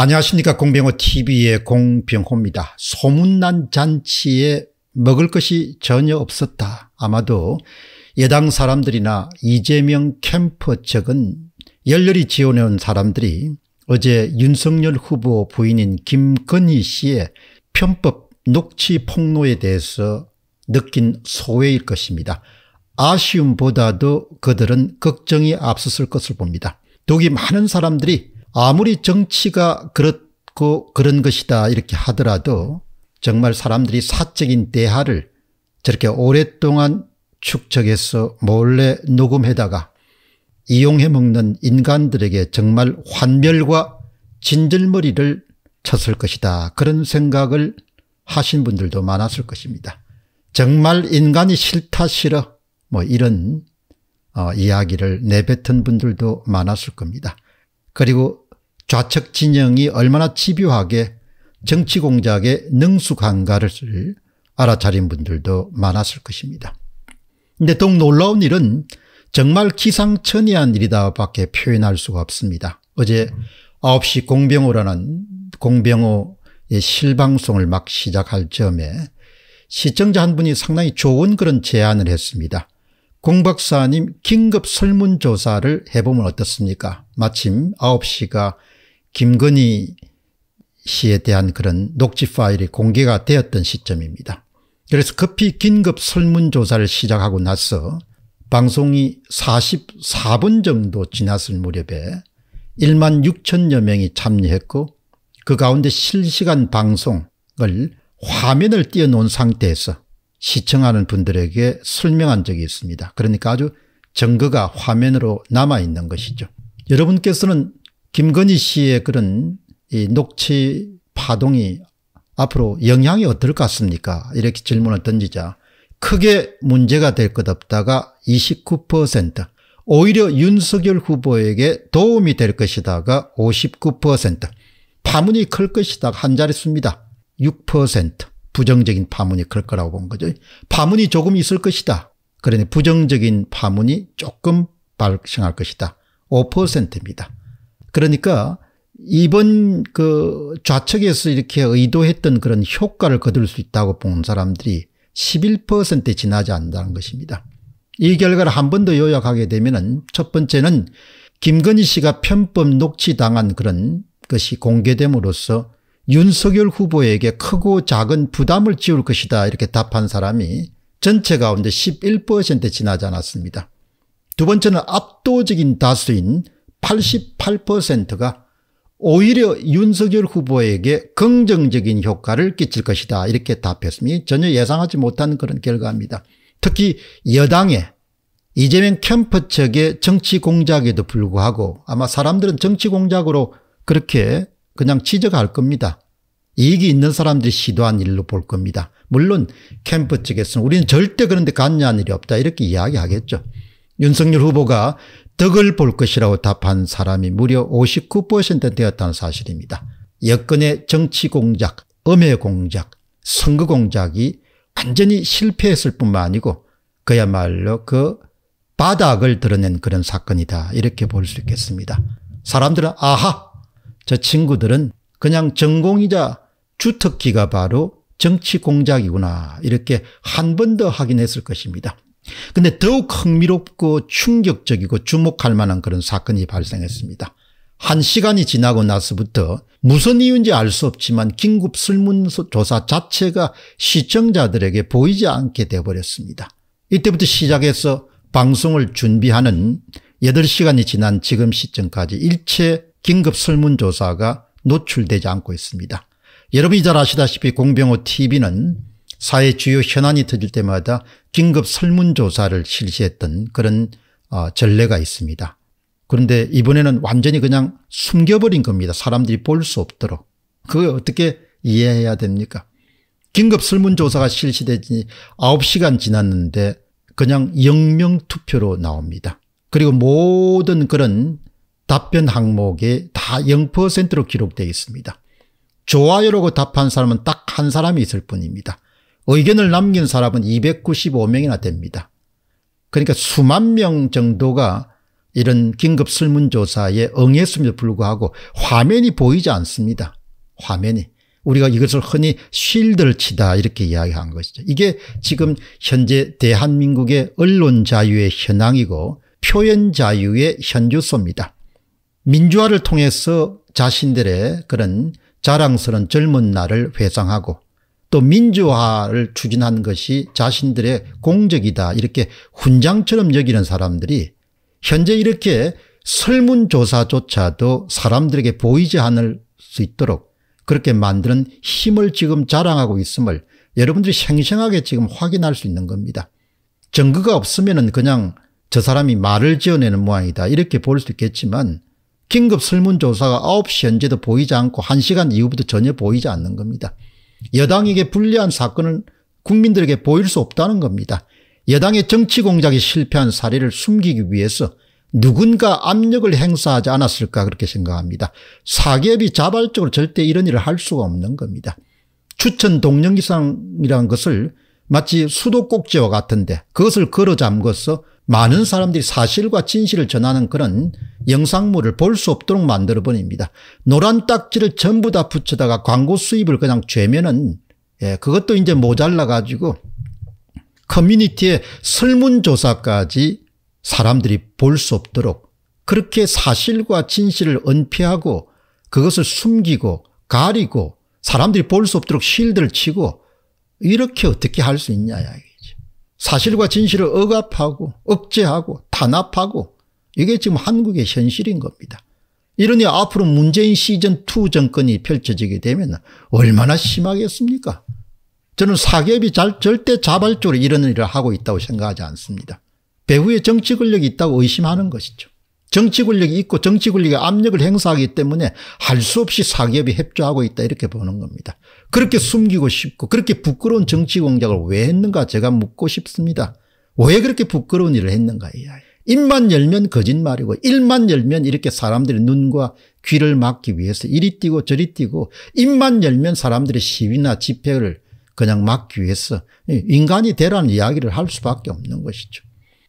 안녕하십니까 공병호TV의 공병호입니다. 소문난 잔치에 먹을 것이 전혀 없었다. 아마도 여당 사람들이나 이재명 캠프 측은 열렬히 지원해온 사람들이 어제 윤석열 후보 부인인 김건희 씨의 편법 녹취 폭로에 대해서 느낀 소외일 것입니다. 아쉬움보다도 그들은 걱정이 앞섰을 것을 봅니다. 독이 많은 사람들이 아무리 정치가 그렇고 그런 것이다 이렇게 하더라도 정말 사람들이 사적인 대화를 저렇게 오랫동안 축적해서 몰래 녹음해다가 이용해 먹는 인간들에게 정말 환멸과 진절머리를 쳤을 것이다. 그런 생각을 하신 분들도 많았을 것입니다. 정말 인간이 싫다 싫어 뭐 이런 어, 이야기를 내뱉은 분들도 많았을 겁니다. 그리고 좌측 진영이 얼마나 집요하게 정치 공작에 능숙한가를 알아차린 분들도 많았을 것입니다. 근데 더욱 놀라운 일은 정말 기상천외한 일이다 밖에 표현할 수가 없습니다. 어제 9시 공병호라는 공병호의 실방송을 막 시작할 점에 시청자 한 분이 상당히 좋은 그런 제안을 했습니다. 공 박사님 긴급 설문조사를 해보면 어떻습니까? 마침 9시가 김건희 씨에 대한 그런 녹취 파일이 공개가 되었던 시점입니다. 그래서 급히 긴급 설문조사를 시작하고 나서 방송이 44분 정도 지났을 무렵에 1만 6천여 명이 참여했고 그 가운데 실시간 방송을 화면을 띄워놓은 상태에서 시청하는 분들에게 설명한 적이 있습니다. 그러니까 아주 증거가 화면으로 남아 있는 것이죠. 여러분께서는 김건희 씨의 그런 녹취 파동이 앞으로 영향이 어떨 것 같습니까? 이렇게 질문을 던지자 크게 문제가 될 것 없다가 29% 오히려 윤석열 후보에게 도움이 될 것이다가 59% 파문이 클 것이다 한자리수입니다6% 부정적인 파문이 클 거라고 본 거죠. 파문이 조금 있을 것이다. 그러니 부정적인 파문이 조금 발생할 것이다. 5%입니다. 그러니까 이번 그 좌측에서 이렇게 의도했던 그런 효과를 거둘 수 있다고 본 사람들이 11%에 지나지 않는다는 것입니다. 이 결과를 한 번 더 요약하게 되면 첫 번째는 김건희 씨가 편법 녹취당한 그런 것이 공개됨으로써 윤석열 후보에게 크고 작은 부담을 지울 것이다 이렇게 답한 사람이 전체 가운데 11% 지나지 않았습니다. 두 번째는 압도적인 다수인 88%가 오히려 윤석열 후보에게 긍정적인 효과를 끼칠 것이다 이렇게 답했으니 전혀 예상하지 못한 그런 결과입니다. 특히 여당의 이재명 캠프 측의 정치 공작에도 불구하고 아마 사람들은 정치 공작으로 그렇게 그냥 지적할 겁니다. 이익이 있는 사람들이 시도한 일로 볼 겁니다. 물론 캠프 측에서는 우리는 절대 그런데 간여한 일이 없다 이렇게 이야기하겠죠. 윤석열 후보가 덕을 볼 것이라고 답한 사람이 무려 59% 되었다는 사실입니다. 여건의 정치 공작, 음해 공작, 선거 공작이 완전히 실패했을 뿐만 아니고 그야말로 그 바닥을 드러낸 그런 사건이다 이렇게 볼 수 있겠습니다. 사람들은 아하 저 친구들은 그냥 전공이자 주특기가 바로 정치 공작이구나 이렇게 한 번 더 확인했을 것입니다. 근데 더욱 흥미롭고 충격적이고 주목할 만한 그런 사건이 발생했습니다. 한 시간이 지나고 나서부터 무슨 이유인지 알 수 없지만 긴급 설문조사 자체가 시청자들에게 보이지 않게 돼버렸습니다. 이때부터 시작해서 방송을 준비하는 8시간이 지난 지금 시점까지 일체 긴급 설문조사가 노출되지 않고 있습니다. 여러분이 잘 아시다시피 공병호TV는 사회 주요 현안이 터질 때마다 긴급 설문조사를 실시했던 그런 어, 전례가 있습니다. 그런데 이번에는 완전히 그냥 숨겨버린 겁니다. 사람들이 볼 수 없도록. 그걸 어떻게 이해해야 됩니까? 긴급 설문조사가 실시되지 9시간 지났는데 그냥 영명투표로 나옵니다. 그리고 모든 그런 답변 항목에 다 0%로 기록되어 있습니다. 좋아요라고 답한 사람은 딱 한 사람이 있을 뿐입니다. 의견을 남긴 사람은 295명이나 됩니다. 그러니까 수만 명 정도가 이런 긴급 설문조사에 응했음에도 불구하고 화면이 보이지 않습니다. 화면이. 우리가 이것을 흔히 쉴드를 치다 이렇게 이야기한 것이죠. 이게 지금 현재 대한민국의 언론 자유의 현황이고 표현 자유의 현주소입니다. 민주화를 통해서 자신들의 그런 자랑스러운 젊은 날을 회상하고 또 민주화를 추진한 것이 자신들의 공적이다 이렇게 훈장처럼 여기는 사람들이 현재 이렇게 설문조사조차도 사람들에게 보이지 않을 수 있도록 그렇게 만드는 힘을 지금 자랑하고 있음을 여러분들이 생생하게 지금 확인할 수 있는 겁니다. 증거가 없으면 그냥 저 사람이 말을 지어내는 모양이다 이렇게 볼 수 있겠지만 긴급 설문조사가 9시 현재도 보이지 않고 1시간 이후부터 전혀 보이지 않는 겁니다. 여당에게 불리한 사건은 국민들에게 보일 수 없다는 겁니다. 여당의 정치 공작이 실패한 사례를 숨기기 위해서 누군가 압력을 행사하지 않았을까 그렇게 생각합니다. 사기업이 자발적으로 절대 이런 일을 할 수가 없는 겁니다. 추천 동력이상이라는 것을 마치 수도꼭지와 같은데 그것을 걸어 잠궈서 많은 사람들이 사실과 진실을 전하는 그런 영상물을 볼 수 없도록 만들어버립니다. 노란 딱지를 전부 다 붙여다가 광고 수입을 그냥 죄면은 예, 그것도 이제 모자라가지고 커뮤니티에 설문조사까지 사람들이 볼 수 없도록 그렇게 사실과 진실을 은폐하고 그것을 숨기고 가리고 사람들이 볼 수 없도록 실드를 치고 이렇게 어떻게 할 수 있냐 이야기죠. 사실과 진실을 억압하고 억제하고 탄압하고 이게 지금 한국의 현실인 겁니다. 이러니 앞으로 문재인 시즌2 정권이 펼쳐지게 되면 얼마나 심하겠습니까? 저는 사기업이 잘, 절대 자발적으로 이런 일을 하고 있다고 생각하지 않습니다. 배후에 정치 권력이 있다고 의심하는 것이죠. 정치 권력이 있고 정치 권력의 압력을 행사하기 때문에 할 수 없이 사기업이 협조하고 있다 이렇게 보는 겁니다. 그렇게 숨기고 싶고 그렇게 부끄러운 정치 공작을 왜 했는가 제가 묻고 싶습니다. 왜 그렇게 부끄러운 일을 했는가 이야기. 입만 열면 거짓말이고 입만 열면 이렇게 사람들의 눈과 귀를 막기 위해서 이리 뛰고 저리 뛰고 입만 열면 사람들의 시위나 집회를 그냥 막기 위해서 인간이 되라는 이야기를 할 수밖에 없는 것이죠.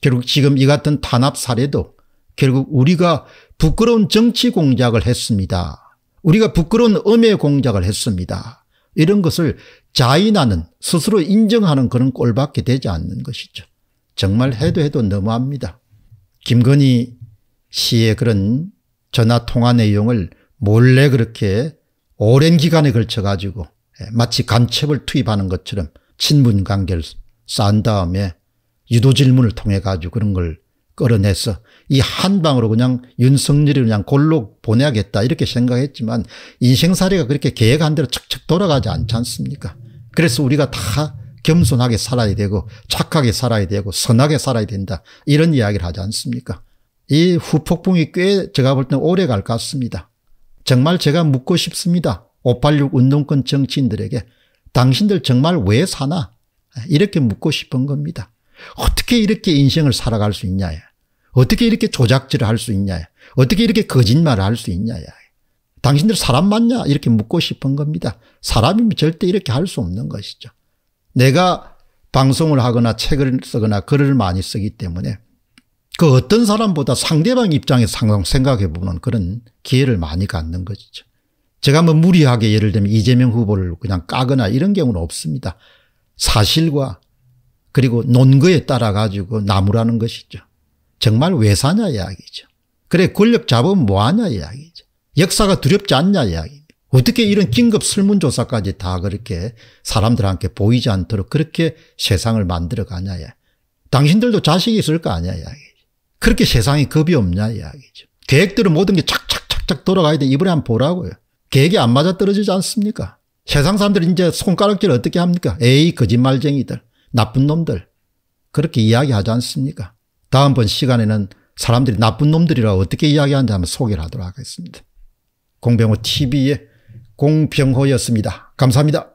결국 지금 이 같은 탄압 사례도 결국 우리가 부끄러운 정치 공작을 했습니다. 우리가 부끄러운 음해 공작을 했습니다. 이런 것을 자인하는 스스로 인정하는 그런 꼴밖에 되지 않는 것이죠. 정말 해도 해도 너무합니다. 김건희 씨의 그런 전화 통화 내용을 몰래 그렇게 오랜 기간에 걸쳐 가지고 예, 마치 간첩을 투입하는 것처럼 친분 관계를 쌓은 다음에 유도 질문을 통해 가지고 그런 걸 끌어내서 이 한 방으로 그냥 윤석열이 그냥 골로 보내야겠다 이렇게 생각했지만 인생사례가 그렇게 계획한 대로 척척 돌아가지 않지 않습니까 그래서 우리가 다 겸손하게 살아야 되고 착하게 살아야 되고 선하게 살아야 된다. 이런 이야기를 하지 않습니까? 이 후폭풍이 꽤 제가 볼 때는 오래 갈 것 같습니다. 정말 제가 묻고 싶습니다. 586 운동권 정치인들에게 당신들 정말 왜 사나? 이렇게 묻고 싶은 겁니다. 어떻게 이렇게 인생을 살아갈 수있냐 어떻게 이렇게 조작질을 할 수있냐 어떻게 이렇게 거짓말을 할 수있냐 당신들 사람 맞냐? 이렇게 묻고 싶은 겁니다. 사람이면 절대 이렇게 할 수 없는 것이죠. 내가 방송을 하거나 책을 쓰거나 글을 많이 쓰기 때문에 그 어떤 사람보다 상대방 입장에서 항상 생각해 보는 그런 기회를 많이 갖는 것이죠. 제가 뭐 무리하게 예를 들면 이재명 후보를 그냥 까거나 이런 경우는 없습니다. 사실과 그리고 논거에 따라 가지고 나무라는 것이죠. 정말 왜 사냐 이야기죠. 그래 권력 잡으면 뭐하냐 이야기죠. 역사가 두렵지 않냐 이야기. 어떻게 이런 긴급 설문조사까지 다 그렇게 사람들한테 보이지 않도록 그렇게 세상을 만들어 가냐, 야. 당신들도 자식이 있을 거 아니야, 이야기지. 그렇게 세상에 겁이 없냐, 이야기죠. 계획대로 모든 게 착착착착 돌아가야 돼. 이번에 한번 보라고요. 계획이 안 맞아 떨어지지 않습니까? 세상 사람들이 이제 손가락질 어떻게 합니까? 에이, 거짓말쟁이들, 나쁜 놈들. 그렇게 이야기하지 않습니까? 다음번 시간에는 사람들이 나쁜 놈들이라고 어떻게 이야기하는지 한번 소개를 하도록 하겠습니다. 공병호 TV의 공평호였습니다. 감사합니다.